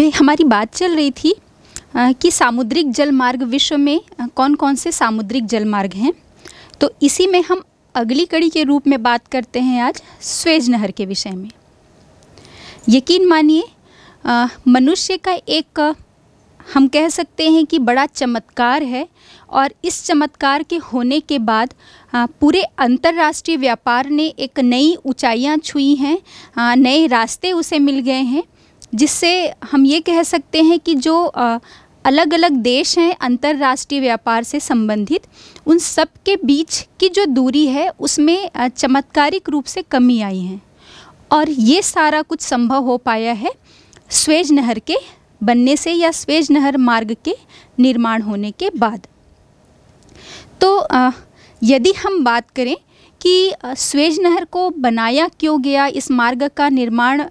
अभी हमारी बात चल रही थी कि सामुद्रिक जल मार्ग विश्व में कौन कौन से सामुद्रिक जल मार्ग हैं तो इसी में हम अगली कड़ी के रूप में बात करते हैं आज स्वेज नहर के विषय में यकीन मानिए मनुष्य का एक हम कह सकते हैं कि बड़ा चमत्कार है और इस चमत्कार के होने के बाद पूरे अंतर्राष्ट्रीय व्यापार ने एक नई ऊंचाइयां छुई हैं नए रास्ते उसे मिल गए हैं जिससे हम ये कह सकते हैं कि जो अलग अलग देश हैं अंतर्राष्ट्रीय व्यापार से संबंधित उन सब के बीच की जो दूरी है उसमें चमत्कारिक रूप से कमी आई है और ये सारा कुछ संभव हो पाया है स्वेज नहर के बनने से या स्वेज नहर मार्ग के निर्माण होने के बाद तो यदि हम बात करें कि स्वेज नहर को बनाया क्यों गया इस मार्ग का निर्माण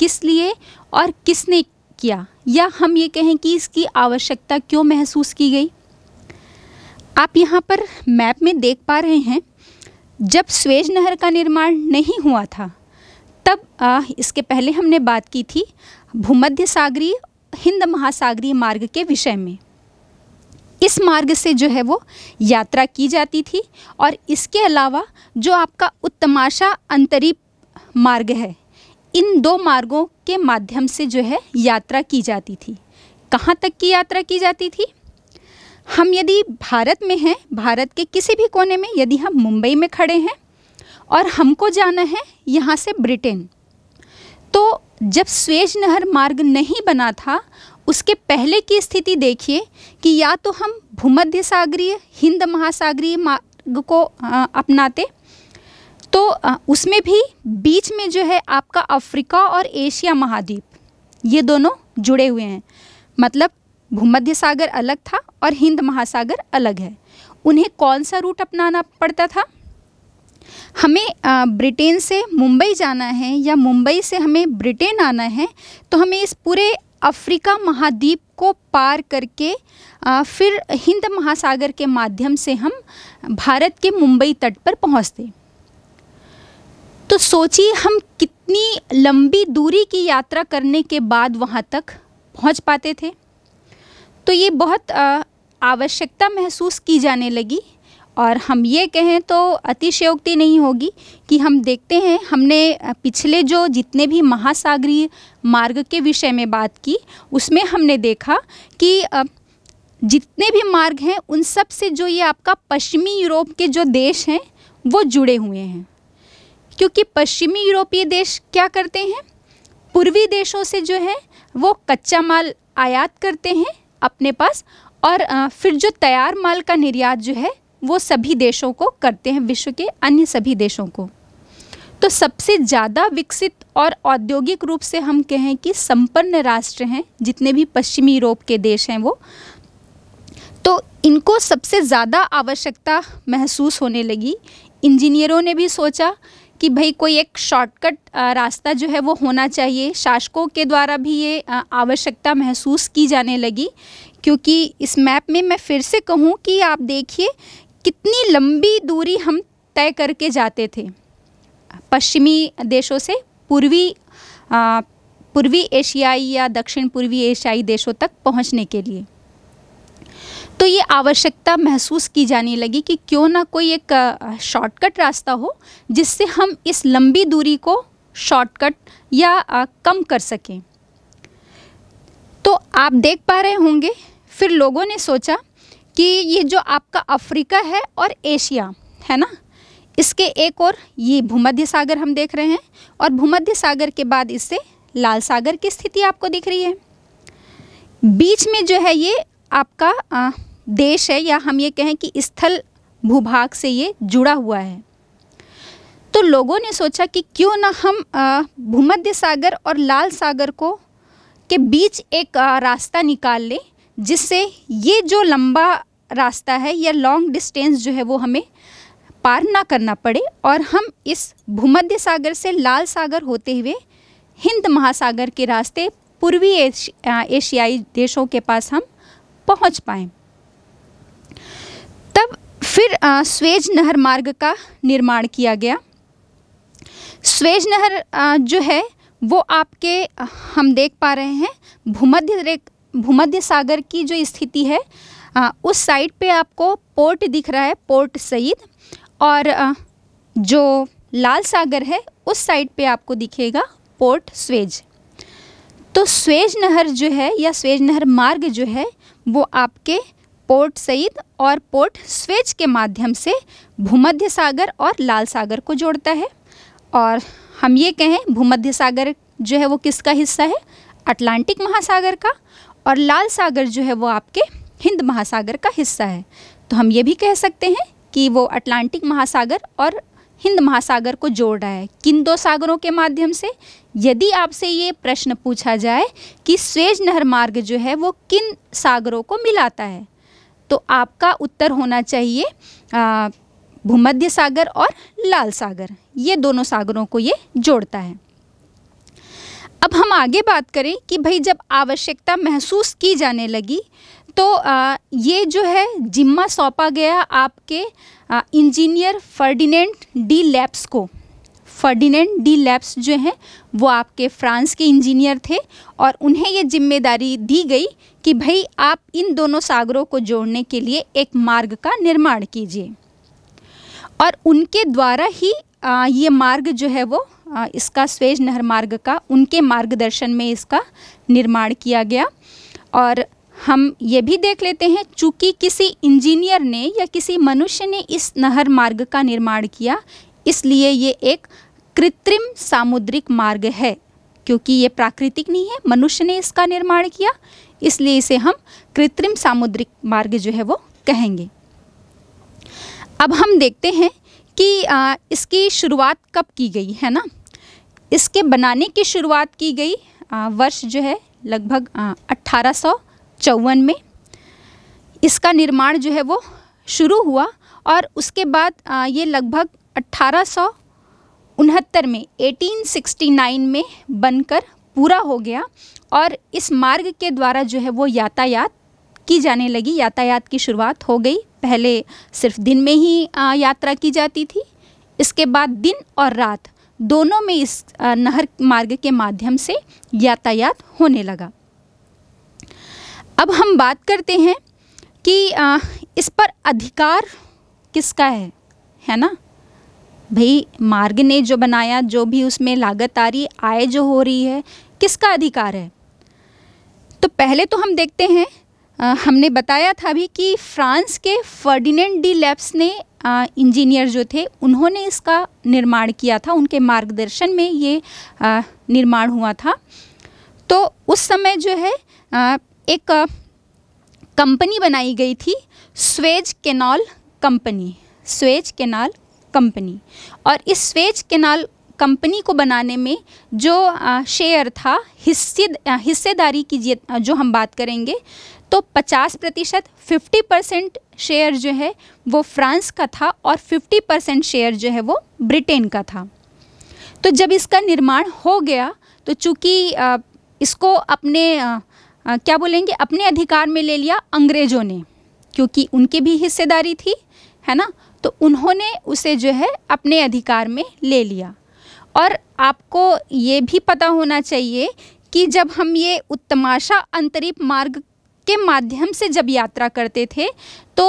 किस लिए और किसने किया या हम ये कहें कि इसकी आवश्यकता क्यों महसूस की गई आप यहाँ पर मैप में देख पा रहे हैं जब स्वेज नहर का निर्माण नहीं हुआ था तब आ, इसके पहले हमने बात की थी भूमध्य सागरी हिंद महासागरी मार्ग के विषय में इस मार्ग से जो है वो यात्रा की जाती थी और इसके अलावा जो आपका उत्तमाशा अंतरी मार्ग है इन दो मार्गों के माध्यम से जो है यात्रा की जाती थी कहाँ तक की यात्रा की जाती थी हम यदि भारत में हैं भारत के किसी भी कोने में यदि हम मुंबई में खड़े हैं और हमको जाना है यहाँ से ब्रिटेन तो जब स्वेज नहर मार्ग नहीं बना था उसके पहले की स्थिति देखिए कि या तो हम भूमध्य सागरीय हिंद महासागरीय मार्ग को अपनाते तो उसमें भी बीच में जो है आपका अफ्रीका और एशिया महाद्वीप ये दोनों जुड़े हुए हैं मतलब भूमध्य सागर अलग था और हिंद महासागर अलग है उन्हें कौन सा रूट अपनाना पड़ता था हमें ब्रिटेन से मुंबई जाना है या मुंबई से हमें ब्रिटेन आना है तो हमें इस पूरे अफ्रीका महाद्वीप को पार करके फिर हिंद महासागर के माध्यम से हम भारत के मुंबई तट पर पहुंचते तो सोचिए हम कितनी लंबी दूरी की यात्रा करने के बाद वहाँ तक पहुँच पाते थे तो ये बहुत आवश्यकता महसूस की जाने लगी और हम ये कहें तो अतिशयोक्ति नहीं होगी कि हम देखते हैं हमने पिछले जो जितने भी महासागरीय मार्ग के विषय में बात की उसमें हमने देखा कि जितने भी मार्ग हैं उन सब से जो ये आपका पश्चिमी यूरोप के जो देश हैं वो जुड़े हुए हैं क्योंकि पश्चिमी यूरोपीय देश क्या करते हैं पूर्वी देशों से जो है वो कच्चा माल आयात करते हैं अपने पास और फिर जो तैयार माल का निर्यात जो है वो सभी देशों को करते हैं विश्व के अन्य सभी देशों को तो सबसे ज़्यादा विकसित और औद्योगिक रूप से हम कहें कि संपन्न राष्ट्र हैं जितने भी पश्चिमी यूरोप के देश हैं वो तो इनको सबसे ज़्यादा आवश्यकता महसूस होने लगी इंजीनियरों ने भी सोचा कि भाई कोई एक शॉर्टकट रास्ता जो है वो होना चाहिए शासकों के द्वारा भी ये आवश्यकता महसूस की जाने लगी क्योंकि इस मैप में मैं फिर से कहूँ कि आप देखिए कितनी लंबी दूरी हम तय करके जाते थे पश्चिमी देशों से पूर्वी पूर्वी एशियाई या दक्षिण पूर्वी एशियाई देशों तक पहुंचने के लिए तो ये आवश्यकता महसूस की जाने लगी कि क्यों ना कोई एक शॉर्टकट रास्ता हो जिससे हम इस लंबी दूरी को शॉर्टकट या आ, कम कर सकें तो आप देख पा रहे होंगे फिर लोगों ने सोचा कि ये जो आपका अफ्रीका है और एशिया है ना इसके एक और ये भूमध्य सागर हम देख रहे हैं और भूमध्य सागर के बाद इससे लाल सागर की स्थिति आपको दिख रही है बीच में जो है ये आपका आ, देश है या हम ये कहें कि स्थल भूभाग से ये जुड़ा हुआ है तो लोगों ने सोचा कि क्यों ना हम भूमध्य सागर और लाल सागर को के बीच एक रास्ता निकाल लें जिससे ये जो लंबा रास्ता है या लॉन्ग डिस्टेंस जो है वो हमें पार ना करना पड़े और हम इस भूमध्य सागर से लाल सागर होते हुए हिंद महासागर के रास्ते पूर्वी एशियाई देशों के पास हम पहुंच पाएँ तब फिर आ, स्वेज नहर मार्ग का निर्माण किया गया स्वेज नहर आ, जो है वो आपके हम देख पा रहे हैं भूमध्य भूमध्य सागर की जो स्थिति है आ, उस साइड पे आपको पोर्ट दिख रहा है पोर्ट सईद और आ, जो लाल सागर है उस साइड पे आपको दिखेगा पोर्ट स्वेज तो स्वेज नहर जो है या स्वेज नहर मार्ग जो है वो आपके पोर्ट सईद और पोर्ट स्वेज के माध्यम से भूमध्य सागर और लाल सागर को जोड़ता है और हम ये कहें भूमध्य सागर जो है वो किसका हिस्सा है अटलांटिक महासागर का और लाल सागर जो है वो आपके हिंद महासागर का हिस्सा है तो हम ये भी कह सकते हैं कि वो अटलांटिक महासागर और हिंद महासागर को जोड़ रहा है किन दो सागरों के माध्यम से यदि आपसे ये प्रश्न पूछा जाए कि स्वेज नहर मार्ग जो है वो किन सागरों को मिलाता है तो आपका उत्तर होना चाहिए भूमध्य सागर और लाल सागर ये दोनों सागरों को ये जोड़ता है अब हम आगे बात करें कि भाई जब आवश्यकता महसूस की जाने लगी तो आ, ये जो है जिम्मा सौंपा गया आपके इंजीनियर फर्डिनेंट डी लैब्स को फर्डिनेंट डी लैब्स जो हैं वो आपके फ्रांस के इंजीनियर थे और उन्हें ये जिम्मेदारी दी गई कि भाई आप इन दोनों सागरों को जोड़ने के लिए एक मार्ग का निर्माण कीजिए और उनके द्वारा ही आ, ये मार्ग जो है वो इसका स्वेज नहर मार्ग का उनके मार्गदर्शन में इसका निर्माण किया गया और हम ये भी देख लेते हैं चूँकि किसी इंजीनियर ने या किसी मनुष्य ने इस नहर मार्ग का निर्माण किया इसलिए ये एक कृत्रिम सामुद्रिक मार्ग है क्योंकि ये प्राकृतिक नहीं है मनुष्य ने इसका निर्माण किया इसलिए इसे हम कृत्रिम सामुद्रिक मार्ग जो है वो कहेंगे अब हम देखते हैं कि आ, इसकी शुरुआत कब की गई है ना इसके बनाने की शुरुआत की गई आ, वर्ष जो है लगभग अट्ठारह में इसका निर्माण जो है वो शुरू हुआ और उसके बाद आ, ये लगभग अट्ठारह में 1869 में बनकर पूरा हो गया और इस मार्ग के द्वारा जो है वो यातायात की जाने लगी यातायात की शुरुआत हो गई पहले सिर्फ दिन में ही यात्रा की जाती थी इसके बाद दिन और रात दोनों में इस नहर मार्ग के माध्यम से यातायात होने लगा अब हम बात करते हैं कि इस पर अधिकार किसका है है ना भाई मार्ग ने जो बनाया जो भी उसमें लागत आ रही आय जो हो रही है किसका अधिकार है तो पहले तो हम देखते हैं हमने बताया था भी कि फ्रांस के फर्डिनेंड डी लैप्स ने इंजीनियर जो थे उन्होंने इसका निर्माण किया था उनके मार्गदर्शन में ये निर्माण हुआ था तो उस समय जो है एक कंपनी बनाई गई थी Suez canal company Suez canal company और इस स्वेज केनाल कंपनी को बनाने में जो शेयर था हिस्से हिस्सेदारी की जो हम बात करेंगे तो 50 प्रतिशत फिफ्टी परसेंट शेयर जो है वो फ्रांस का था और 50 परसेंट शेयर जो है वो ब्रिटेन का था तो जब इसका निर्माण हो गया तो चूँकि इसको अपने क्या बोलेंगे अपने अधिकार में ले लिया अंग्रेज़ों ने क्योंकि उनकी भी हिस्सेदारी थी है ना तो उन्होंने उसे जो है अपने अधिकार में ले लिया और आपको ये भी पता होना चाहिए कि जब हम ये उत्तमाशा अंतरिप मार्ग के माध्यम से जब यात्रा करते थे तो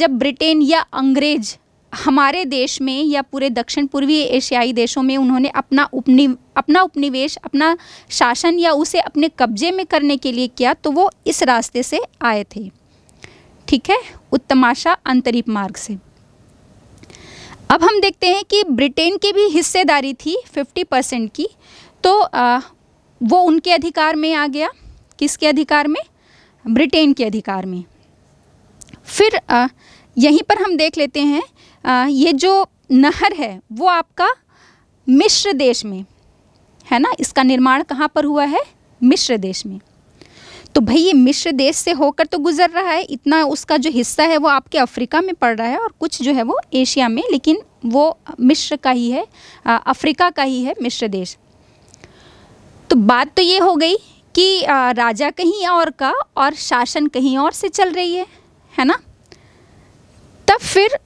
जब ब्रिटेन या अंग्रेज हमारे देश में या पूरे दक्षिण पूर्वी एशियाई देशों में उन्होंने अपना उपनि अपना उपनिवेश अपना शासन या उसे अपने कब्जे में करने के लिए किया तो वो इस रास्ते से आए थे ठीक है उत्तमाशा अंतरिप मार्ग से अब हम देखते हैं कि ब्रिटेन की भी हिस्सेदारी थी 50 परसेंट की तो आ, वो उनके अधिकार में आ गया किसके अधिकार में ब्रिटेन के अधिकार में फिर यहीं पर हम देख लेते हैं ये जो नहर है वो आपका मिश्र देश में है ना इसका निर्माण कहाँ पर हुआ है मिश्र देश में तो भाई ये मिश्र देश से होकर तो गुजर रहा है इतना उसका जो हिस्सा है वो आपके अफ्रीका में पड़ रहा है और कुछ जो है वो एशिया में लेकिन वो मिश्र का ही है अफ्रीका का ही है मिश्र देश तो बात तो ये हो गई कि राजा कहीं और का और शासन कहीं और से चल रही है है ना तब फिर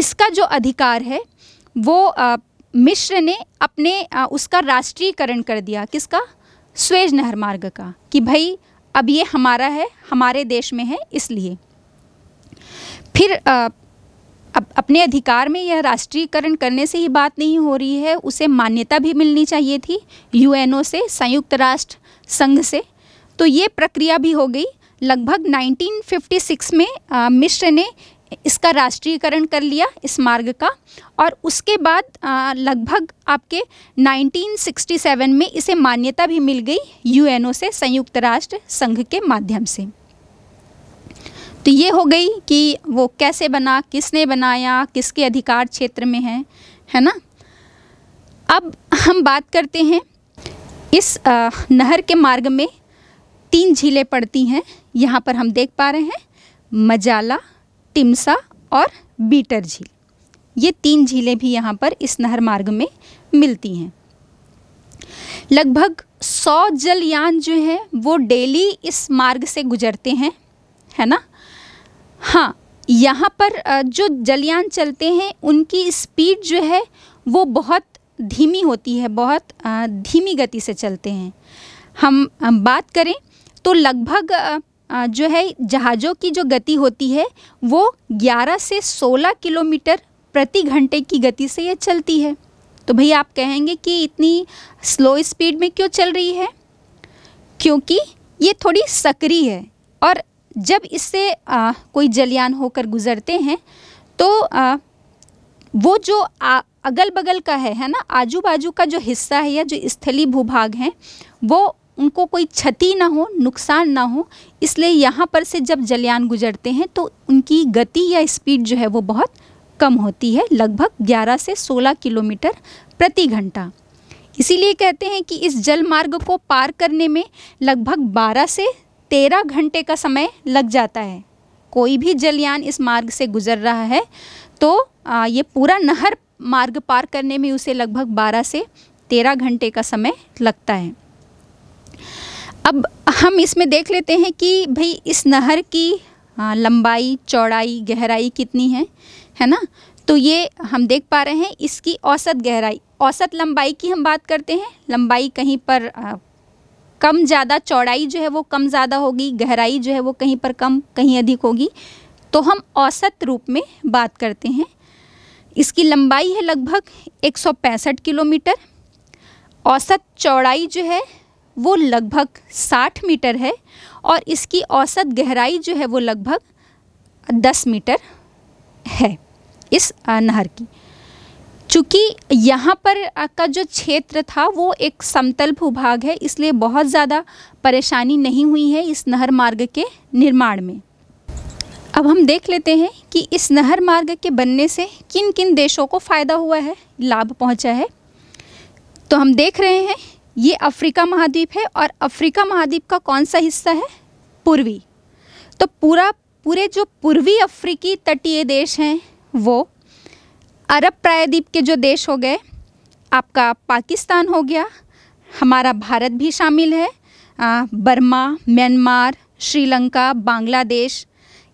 इसका जो अधिकार है वो मिश्र ने अपने उसका राष्ट्रीयकरण कर दिया किसका स्वेज नहर मार्ग का कि भाई अब ये हमारा है हमारे देश में है इसलिए फिर अब अपने अधिकार में यह राष्ट्रीयकरण करने से ही बात नहीं हो रही है उसे मान्यता भी मिलनी चाहिए थी यूएनओ से संयुक्त राष्ट्र संघ से तो ये प्रक्रिया भी हो गई लगभग 1956 में मिश्र ने इसका राष्ट्रीयकरण कर लिया इस मार्ग का और उसके बाद लगभग आपके 1967 में इसे मान्यता भी मिल गई यूएनओ से संयुक्त राष्ट्र संघ के माध्यम से तो ये हो गई कि वो कैसे बना किसने बनाया किसके अधिकार क्षेत्र में है है ना अब हम बात करते हैं इस नहर के मार्ग में तीन झीलें पड़ती हैं यहाँ पर हम देख पा रहे हैं मजाला टिमसा और बीटर झील ये तीन झीलें भी यहाँ पर इस नहर मार्ग में मिलती हैं लगभग सौ जलयान जो हैं वो डेली इस मार्ग से गुजरते हैं है ना हाँ यहाँ पर जो जलयान चलते हैं उनकी स्पीड जो है वो बहुत धीमी होती है बहुत धीमी गति से चलते हैं हम बात करें तो लगभग जो है जहाज़ों की जो गति होती है वो 11 से 16 किलोमीटर प्रति घंटे की गति से ये चलती है तो भैया आप कहेंगे कि इतनी स्लो स्पीड में क्यों चल रही है क्योंकि ये थोड़ी सक्रिय है और जब इससे कोई जलयान होकर गुजरते हैं तो आ, वो जो आ, अगल बगल का है है ना आजू बाजू का जो हिस्सा है या जो स्थली भूभाग हैं वो उनको कोई क्षति ना हो नुकसान ना हो इसलिए यहाँ पर से जब जलयान गुजरते हैं तो उनकी गति या स्पीड जो है वो बहुत कम होती है लगभग 11 से 16 किलोमीटर प्रति घंटा इसीलिए कहते हैं कि इस जल मार्ग को पार करने में लगभग 12 से 13 घंटे का समय लग जाता है कोई भी जलयान इस मार्ग से गुजर रहा है तो आ, ये पूरा नहर मार्ग पार करने में उसे लगभग 12 से 13 घंटे का समय लगता है अब हम इसमें देख लेते हैं कि भाई इस नहर की आ, लंबाई चौड़ाई गहराई कितनी है है ना तो ये हम देख पा रहे हैं इसकी औसत गहराई औसत लंबाई की हम बात करते हैं लंबाई कहीं पर आ, कम ज़्यादा चौड़ाई जो है वो कम ज़्यादा होगी गहराई जो है वो कहीं पर कम कहीं अधिक होगी तो हम औसत रूप में बात करते हैं इसकी लंबाई है लगभग एक किलोमीटर औसत चौड़ाई जो है वो लगभग 60 मीटर है और इसकी औसत गहराई जो है वो लगभग 10 मीटर है इस नहर की चूँकि यहाँ पर का जो क्षेत्र था वो एक समतल भूभाग है इसलिए बहुत ज़्यादा परेशानी नहीं हुई है इस नहर मार्ग के निर्माण में अब हम देख लेते हैं कि इस नहर मार्ग के बनने से किन किन देशों को फ़ायदा हुआ है लाभ पहुंचा है तो हम देख रहे हैं ये अफ्रीका महाद्वीप है और अफ्रीका महाद्वीप का कौन सा हिस्सा है पूर्वी तो पूरा पूरे जो पूर्वी अफ्रीकी तटीय देश हैं वो अरब प्रायद्वीप के जो देश हो गए आपका पाकिस्तान हो गया हमारा भारत भी शामिल है बर्मा म्यांमार श्रीलंका बांग्लादेश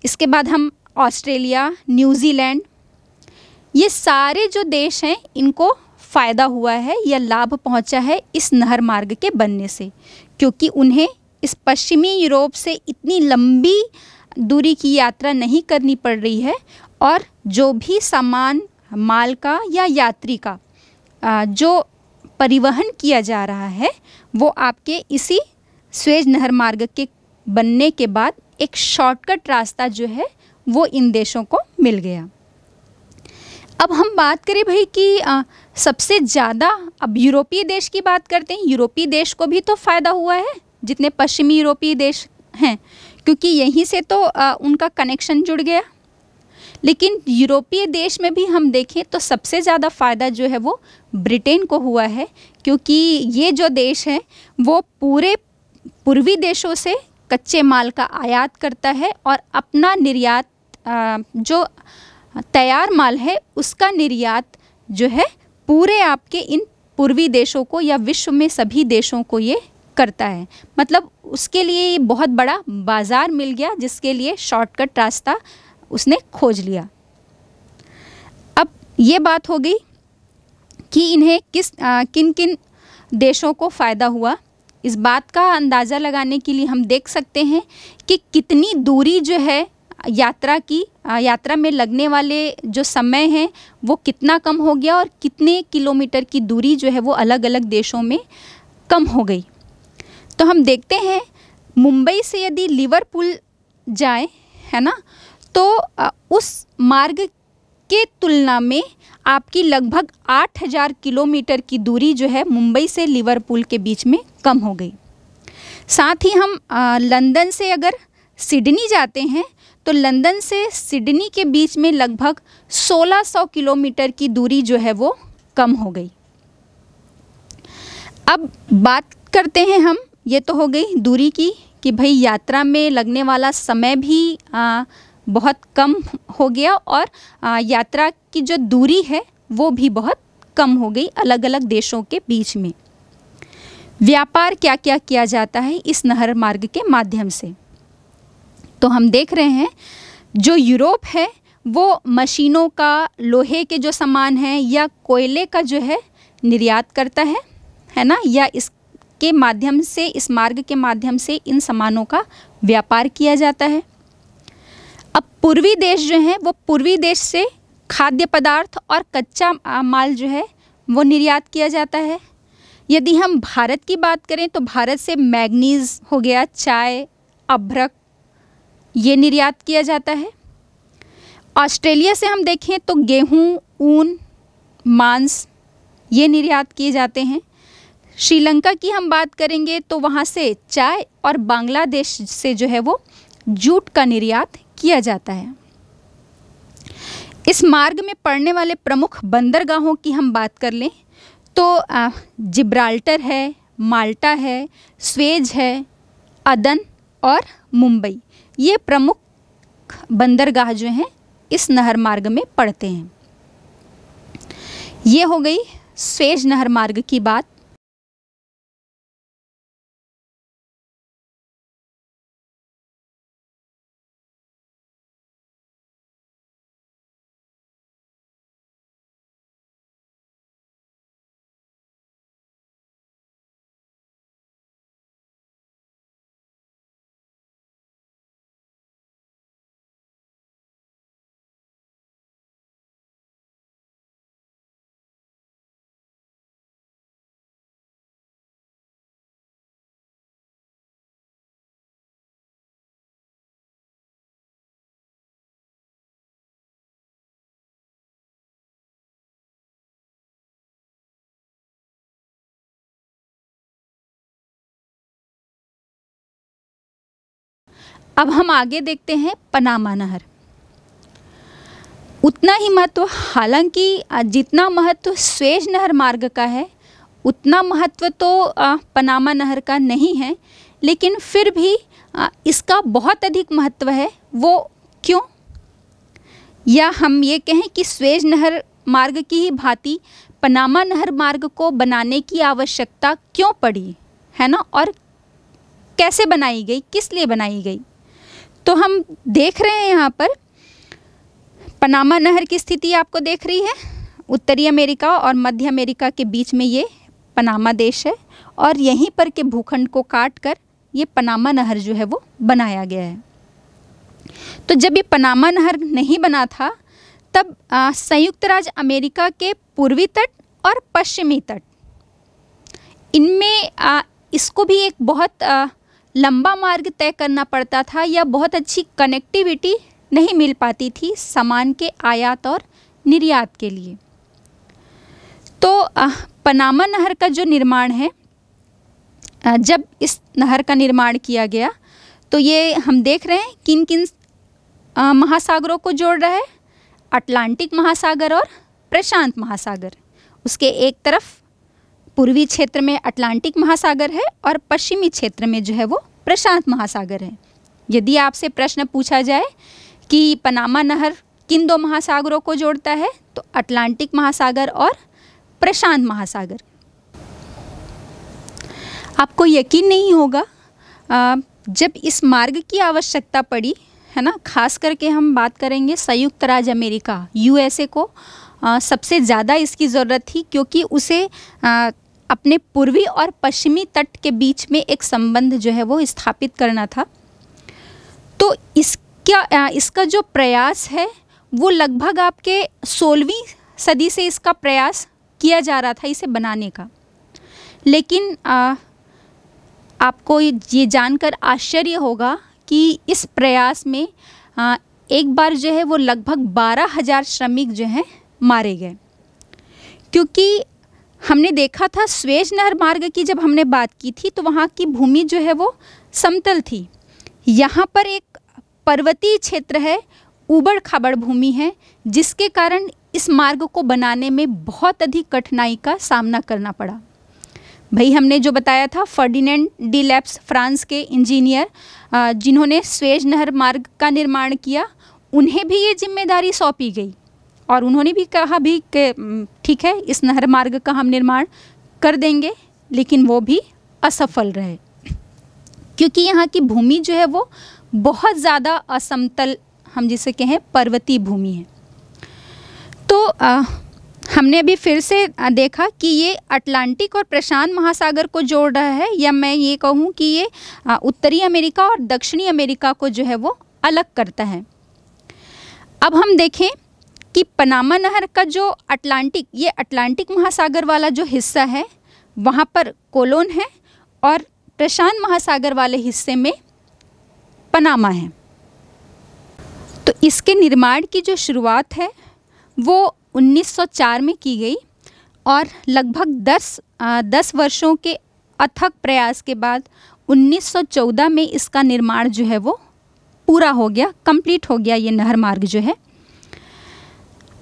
इसके बाद हम ऑस्ट्रेलिया न्यूज़ीलैंड ये सारे जो देश हैं इनको फ़ायदा हुआ है या लाभ पहुंचा है इस नहर मार्ग के बनने से क्योंकि उन्हें इस पश्चिमी यूरोप से इतनी लंबी दूरी की यात्रा नहीं करनी पड़ रही है और जो भी सामान माल का या यात्री का जो परिवहन किया जा रहा है वो आपके इसी स्वेज नहर मार्ग के बनने के बाद एक शॉर्टकट रास्ता जो है वो इन देशों को मिल गया अब हम बात करें भाई कि आ, सबसे ज़्यादा अब यूरोपीय देश की बात करते हैं यूरोपीय देश को भी तो फ़ायदा हुआ है जितने पश्चिमी यूरोपीय देश हैं क्योंकि यहीं से तो आ, उनका कनेक्शन जुड़ गया लेकिन यूरोपीय देश में भी हम देखें तो सबसे ज़्यादा फ़ायदा जो है वो ब्रिटेन को हुआ है क्योंकि ये जो देश है वो पूरे पूर्वी देशों से कच्चे माल का आयात करता है और अपना निर्यात जो तैयार माल है उसका निर्यात जो है पूरे आपके इन पूर्वी देशों को या विश्व में सभी देशों को ये करता है मतलब उसके लिए ये बहुत बड़ा बाज़ार मिल गया जिसके लिए शॉर्टकट रास्ता उसने खोज लिया अब ये बात हो गई कि इन्हें किस आ, किन किन देशों को फ़ायदा हुआ इस बात का अंदाज़ा लगाने के लिए हम देख सकते हैं कि कितनी दूरी जो है यात्रा की यात्रा में लगने वाले जो समय हैं वो कितना कम हो गया और कितने किलोमीटर की दूरी जो है वो अलग अलग देशों में कम हो गई तो हम देखते हैं मुंबई से यदि लिवरपूल जाए है ना तो उस मार्ग इसके तुलना में आपकी लगभग 8000 किलोमीटर की दूरी जो है मुंबई से लिवरपूल के बीच में कम हो गई साथ ही हम लंदन से अगर सिडनी जाते हैं तो लंदन से सिडनी के बीच में लगभग 1600 किलोमीटर की दूरी जो है वो कम हो गई अब बात करते हैं हम ये तो हो गई दूरी की कि भाई यात्रा में लगने वाला समय भी आ, बहुत कम हो गया और यात्रा की जो दूरी है वो भी बहुत कम हो गई अलग अलग देशों के बीच में व्यापार क्या क्या किया जाता है इस नहर मार्ग के माध्यम से तो हम देख रहे हैं जो यूरोप है वो मशीनों का लोहे के जो सामान है या कोयले का जो है निर्यात करता है है ना या इसके माध्यम से इस मार्ग के माध्यम से इन सामानों का व्यापार किया जाता है अब पूर्वी देश जो हैं वो पूर्वी देश से खाद्य पदार्थ और कच्चा माल जो है वो निर्यात किया जाता है यदि हम भारत की बात करें तो भारत से मैगनीज हो गया चाय अभ्रक ये निर्यात किया जाता है ऑस्ट्रेलिया से हम देखें तो गेहूं ऊन मांस ये निर्यात किए जाते हैं श्रीलंका की हम बात करेंगे तो वहाँ से चाय और बांग्लादेश से जो है वो जूट का निर्यात किया जाता है इस मार्ग में पड़ने वाले प्रमुख बंदरगाहों की हम बात कर लें तो जिब्राल्टर है माल्टा है स्वेज है अदन और मुंबई ये प्रमुख बंदरगाह जो हैं इस नहर मार्ग में पड़ते हैं ये हो गई स्वेज नहर मार्ग की बात अब हम आगे देखते हैं पनामा नहर उतना ही महत्व हालांकि जितना महत्व स्वेज नहर मार्ग का है उतना महत्व तो पनामा नहर का नहीं है लेकिन फिर भी इसका बहुत अधिक महत्व है वो क्यों या हम ये कहें कि स्वेज नहर मार्ग की ही भांति पनामा नहर मार्ग को बनाने की आवश्यकता क्यों पड़ी है ना और कैसे बनाई गई किस लिए बनाई गई तो हम देख रहे हैं यहाँ पर पनामा नहर की स्थिति आपको देख रही है उत्तरी अमेरिका और मध्य अमेरिका के बीच में ये पनामा देश है और यहीं पर के भूखंड को काट कर ये पनामा नहर जो है वो बनाया गया है तो जब ये पनामा नहर नहीं बना था तब संयुक्त राज्य अमेरिका के पूर्वी तट और पश्चिमी तट इनमें इसको भी एक बहुत आ, लंबा मार्ग तय करना पड़ता था या बहुत अच्छी कनेक्टिविटी नहीं मिल पाती थी सामान के आयात और निर्यात के लिए तो पनामा नहर का जो निर्माण है जब इस नहर का निर्माण किया गया तो ये हम देख रहे हैं किन किन महासागरों को जोड़ रहा है अटलांटिक महासागर और प्रशांत महासागर उसके एक तरफ पूर्वी क्षेत्र में अटलांटिक महासागर है और पश्चिमी क्षेत्र में जो है वो प्रशांत महासागर है यदि आपसे प्रश्न पूछा जाए कि पनामा नहर किन दो महासागरों को जोड़ता है तो अटलांटिक महासागर और प्रशांत महासागर आपको यकीन नहीं होगा जब इस मार्ग की आवश्यकता पड़ी है ना खास करके हम बात करेंगे संयुक्त राज्य अमेरिका यूएसए को सबसे ज़्यादा इसकी ज़रूरत थी क्योंकि उसे अपने पूर्वी और पश्चिमी तट के बीच में एक संबंध जो है वो स्थापित करना था तो इसका इसका जो प्रयास है वो लगभग आपके सोलहवीं सदी से इसका प्रयास किया जा रहा था इसे बनाने का लेकिन आ, आपको ये जानकर आश्चर्य होगा कि इस प्रयास में आ, एक बार जो है वो लगभग बारह हज़ार श्रमिक जो हैं मारे गए क्योंकि हमने देखा था स्वेज नहर मार्ग की जब हमने बात की थी तो वहाँ की भूमि जो है वो समतल थी यहाँ पर एक पर्वतीय क्षेत्र है उबड़ खाबड़ भूमि है जिसके कारण इस मार्ग को बनाने में बहुत अधिक कठिनाई का सामना करना पड़ा भाई हमने जो बताया था फर्डिनेंड डी लैप्स फ्रांस के इंजीनियर जिन्होंने स्वेज नहर मार्ग का निर्माण किया उन्हें भी ये जिम्मेदारी सौंपी गई और उन्होंने भी कहा भी कि ठीक है इस नहर मार्ग का हम निर्माण कर देंगे लेकिन वो भी असफल रहे क्योंकि यहाँ की भूमि जो है वो बहुत ज़्यादा असमतल हम जिसे कहें पर्वतीय भूमि है तो आ, हमने अभी फिर से देखा कि ये अटलांटिक और प्रशांत महासागर को जोड़ रहा है या मैं ये कहूँ कि ये उत्तरी अमेरिका और दक्षिणी अमेरिका को जो है वो अलग करता है अब हम देखें कि पनामा नहर का जो अटलांटिक ये अटलांटिक महासागर वाला जो हिस्सा है वहाँ पर कोलोन है और प्रशांत महासागर वाले हिस्से में पनामा है तो इसके निर्माण की जो शुरुआत है वो 1904 में की गई और लगभग 10 10 वर्षों के अथक प्रयास के बाद 1914 में इसका निर्माण जो है वो पूरा हो गया कंप्लीट हो गया ये नहर मार्ग जो है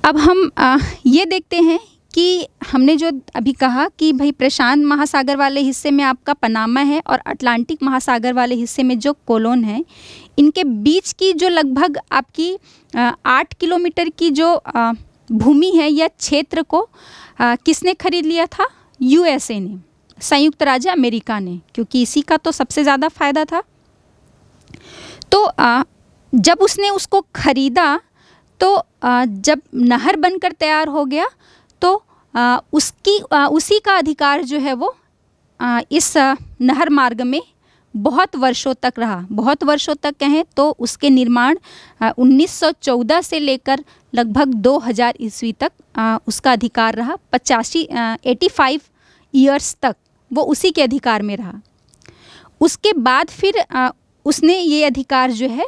अब हम आ, ये देखते हैं कि हमने जो अभी कहा कि भाई प्रशांत महासागर वाले हिस्से में आपका पनामा है और अटलांटिक महासागर वाले हिस्से में जो कोलोन है इनके बीच की जो लगभग आपकी आठ किलोमीटर की जो भूमि है या क्षेत्र को आ, किसने खरीद लिया था यूएसए ने संयुक्त राज्य अमेरिका ने क्योंकि इसी का तो सबसे ज़्यादा फायदा था तो आ, जब उसने उसको खरीदा तो जब नहर बनकर तैयार हो गया तो उसकी उसी का अधिकार जो है वो इस नहर मार्ग में बहुत वर्षों तक रहा बहुत वर्षों तक कहें तो उसके निर्माण 1914 से लेकर लगभग 2000 ईस्वी तक आ, उसका अधिकार रहा पचासी एटी फाइव ईयर्स तक वो उसी के अधिकार में रहा उसके बाद फिर आ, उसने ये अधिकार जो है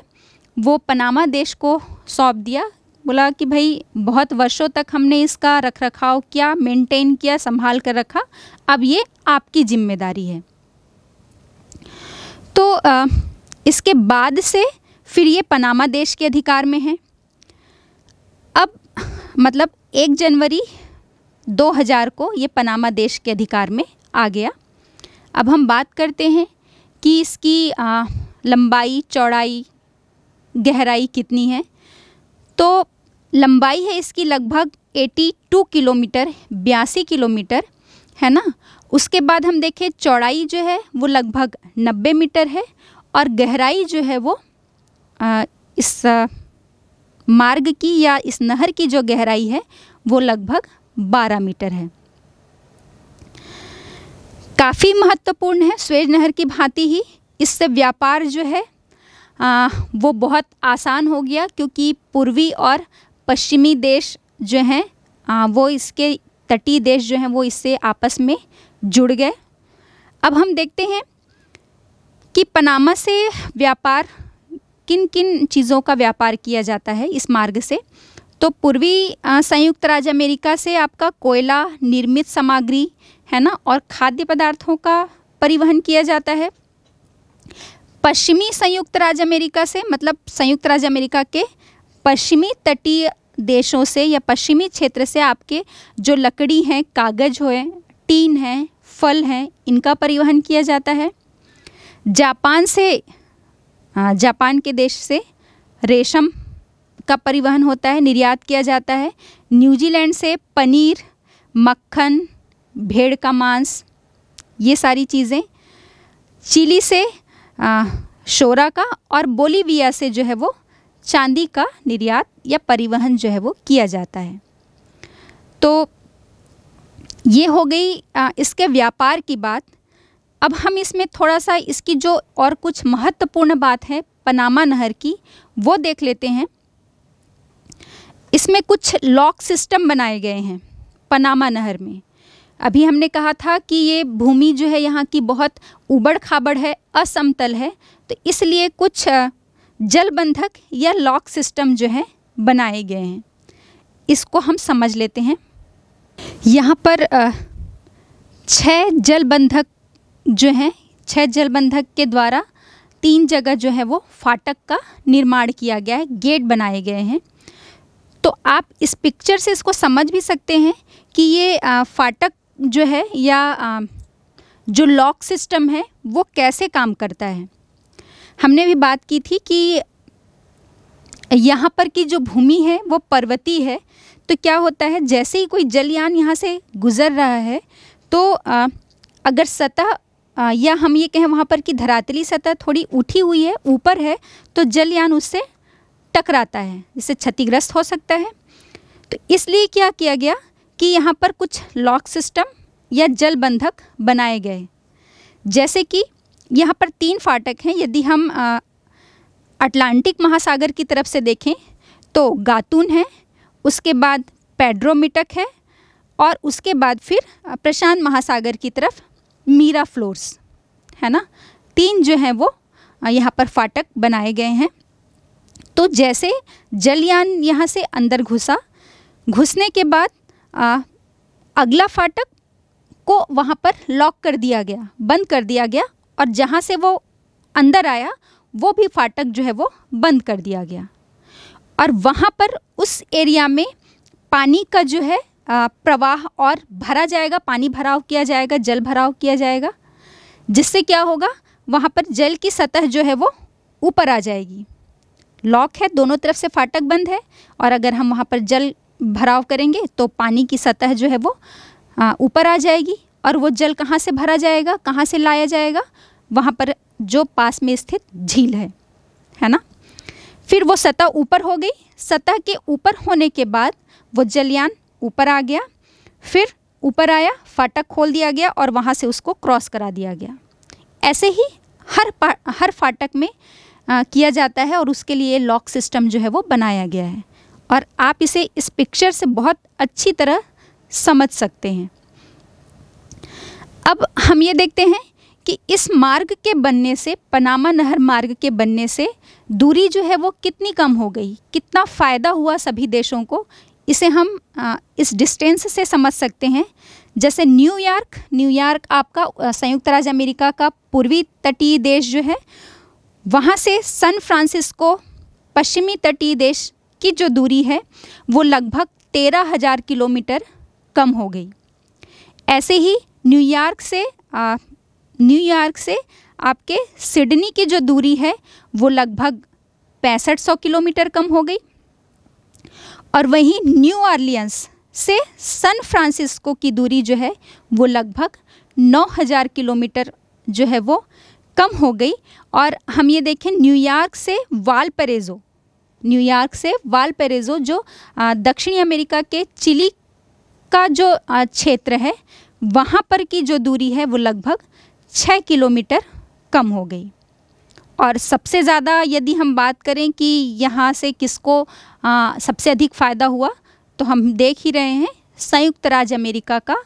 वो पनामा देश को सौंप दिया बोला कि भाई बहुत वर्षों तक हमने इसका रख रखाव किया मेंटेन किया संभाल कर रखा अब ये आपकी जिम्मेदारी है तो आ, इसके बाद से फिर ये पनामा देश के अधिकार में है अब मतलब एक जनवरी 2000 को ये पनामा देश के अधिकार में आ गया अब हम बात करते हैं कि इसकी आ, लंबाई चौड़ाई गहराई कितनी है तो लंबाई है इसकी लगभग 82 किलोमीटर बयासी किलोमीटर है ना उसके बाद हम देखें चौड़ाई जो है वो लगभग 90 मीटर है और गहराई जो है वो आ, इस आ, मार्ग की या इस नहर की जो गहराई है वो लगभग 12 मीटर है काफ़ी महत्वपूर्ण है स्वेज नहर की भांति ही इससे व्यापार जो है आ, वो बहुत आसान हो गया क्योंकि पूर्वी और पश्चिमी देश जो हैं वो इसके तटीय देश जो हैं वो इससे आपस में जुड़ गए अब हम देखते हैं कि पनामा से व्यापार किन किन चीज़ों का व्यापार किया जाता है इस मार्ग से तो पूर्वी संयुक्त राज्य अमेरिका से आपका कोयला निर्मित सामग्री है ना और खाद्य पदार्थों का परिवहन किया जाता है पश्चिमी संयुक्त राज्य अमेरिका से मतलब संयुक्त राज्य अमेरिका के पश्चिमी तटीय देशों से या पश्चिमी क्षेत्र से आपके जो लकड़ी हैं कागज हो है, टीन है फल हैं इनका परिवहन किया जाता है जापान से हाँ, जापान के देश से रेशम का परिवहन होता है निर्यात किया जाता है न्यूजीलैंड से पनीर मक्खन भेड़ का मांस ये सारी चीज़ें चिली से शोरा का और बोलीविया से जो है वो चांदी का निर्यात या परिवहन जो है वो किया जाता है तो ये हो गई इसके व्यापार की बात अब हम इसमें थोड़ा सा इसकी जो और कुछ महत्वपूर्ण बात है पनामा नहर की वो देख लेते हैं इसमें कुछ लॉक सिस्टम बनाए गए हैं पनामा नहर में अभी हमने कहा था कि ये भूमि जो है यहाँ की बहुत उबड़ खाबड़ है असमतल है तो इसलिए कुछ जलबंधक या लॉक सिस्टम जो है बनाए गए हैं इसको हम समझ लेते हैं यहाँ पर छः जलबंधक जो हैं छः जलबंधक के द्वारा तीन जगह जो है वो फाटक का निर्माण किया गया है गेट बनाए गए हैं तो आप इस पिक्चर से इसको समझ भी सकते हैं कि ये फाटक जो है या जो लॉक सिस्टम है वो कैसे काम करता है हमने भी बात की थी कि यहाँ पर की जो भूमि है वो पर्वती है तो क्या होता है जैसे ही कोई जलयान यहाँ से गुज़र रहा है तो अगर सतह या हम ये कहें वहाँ पर कि धरातली सतह थोड़ी उठी हुई है ऊपर है तो जलयान उससे टकराता है जिससे क्षतिग्रस्त हो सकता है तो इसलिए क्या किया गया कि यहाँ पर कुछ लॉक सिस्टम या जल बंधक बनाए गए जैसे कि यहाँ पर तीन फाटक हैं यदि हम अटलांटिक महासागर की तरफ से देखें तो गातून है उसके बाद पेड्रोमिटक है और उसके बाद फिर प्रशांत महासागर की तरफ मीरा फ्लोर्स है ना तीन जो हैं वो यहाँ पर फाटक बनाए गए हैं तो जैसे जलयान यहाँ से अंदर घुसा घुसने के बाद आ, अगला फाटक को वहाँ पर लॉक कर दिया गया बंद कर दिया गया और जहाँ से वो अंदर आया वो भी फाटक जो है वो बंद कर दिया गया और वहाँ पर उस एरिया में पानी का जो है प्रवाह और भरा जाएगा पानी भराव किया जाएगा जल भराव किया जाएगा जिससे क्या होगा वहाँ पर जल की सतह जो है वो ऊपर आ जाएगी लॉक है दोनों तरफ से फाटक बंद है और अगर हम वहाँ पर जल भराव करेंगे तो पानी की सतह जो है वो ऊपर आ जाएगी और वो जल कहाँ से भरा जाएगा कहाँ से लाया जाएगा वहाँ पर जो पास में स्थित झील है है ना फिर वो सतह ऊपर हो गई सतह के ऊपर होने के बाद वो जलयान ऊपर आ गया फिर ऊपर आया फाटक खोल दिया गया और वहाँ से उसको क्रॉस करा दिया गया ऐसे ही हर हर फाटक में आ, किया जाता है और उसके लिए लॉक सिस्टम जो है वो बनाया गया है और आप इसे इस पिक्चर से बहुत अच्छी तरह समझ सकते हैं अब हम ये देखते हैं कि इस मार्ग के बनने से पनामा नहर मार्ग के बनने से दूरी जो है वो कितनी कम हो गई कितना फ़ायदा हुआ सभी देशों को इसे हम आ, इस डिस्टेंस से समझ सकते हैं जैसे न्यूयॉर्क न्यूयॉर्क आपका संयुक्त राज्य अमेरिका का पूर्वी तटीय देश जो है वहाँ से सन फ्रांसिस्को पश्चिमी तटीय देश की जो दूरी है वो लगभग तेरह हज़ार किलोमीटर कम हो गई ऐसे ही न्यूयॉर्क से न्यूयॉर्क से आपके सिडनी की जो दूरी है वो लगभग पैंसठ सौ किलोमीटर कम हो गई और वहीं न्यू ऑर्लियंस से सन फ्रांसिस्को की दूरी जो है वो लगभग नौ हजार किलोमीटर जो है वो कम हो गई और हम ये देखें न्यूयॉर्क से वालपरेजो न्यूयॉर्क से वाल पेरेजो जो दक्षिणी अमेरिका के चिली का जो क्षेत्र है वहाँ पर की जो दूरी है वो लगभग छः किलोमीटर कम हो गई और सबसे ज़्यादा यदि हम बात करें कि यहाँ से किसको आ, सबसे अधिक फ़ायदा हुआ तो हम देख ही रहे हैं संयुक्त राज्य अमेरिका का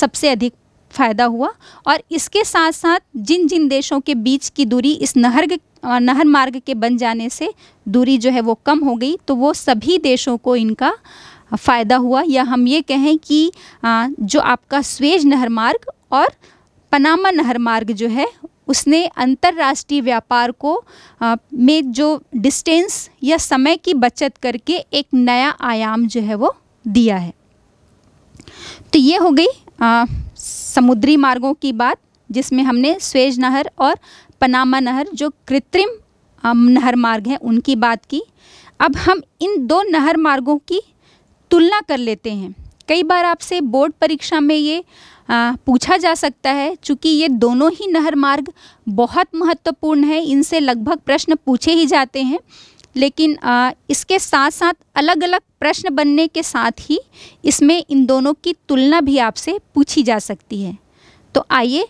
सबसे अधिक फ़ायदा हुआ और इसके साथ साथ जिन जिन देशों के बीच की दूरी इस नहर नहर मार्ग के बन जाने से दूरी जो है वो कम हो गई तो वो सभी देशों को इनका फ़ायदा हुआ या हम ये कहें कि जो आपका स्वेज नहर मार्ग और पनामा नहर मार्ग जो है उसने अंतर्राष्ट्रीय व्यापार को आ, में जो डिस्टेंस या समय की बचत करके एक नया आयाम जो है वो दिया है तो ये हो गई आ, समुद्री मार्गों की बात जिसमें हमने स्वेज नहर और पनामा नहर जो कृत्रिम नहर मार्ग हैं उनकी बात की अब हम इन दो नहर मार्गों की तुलना कर लेते हैं कई बार आपसे बोर्ड परीक्षा में ये आ, पूछा जा सकता है चूँकि ये दोनों ही नहर मार्ग बहुत महत्वपूर्ण है इनसे लगभग प्रश्न पूछे ही जाते हैं लेकिन आ, इसके साथ साथ अलग अलग प्रश्न बनने के साथ ही इसमें इन दोनों की तुलना भी आपसे पूछी जा सकती है तो आइए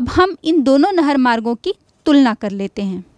अब हम इन दोनों नहर मार्गों की तुलना कर लेते हैं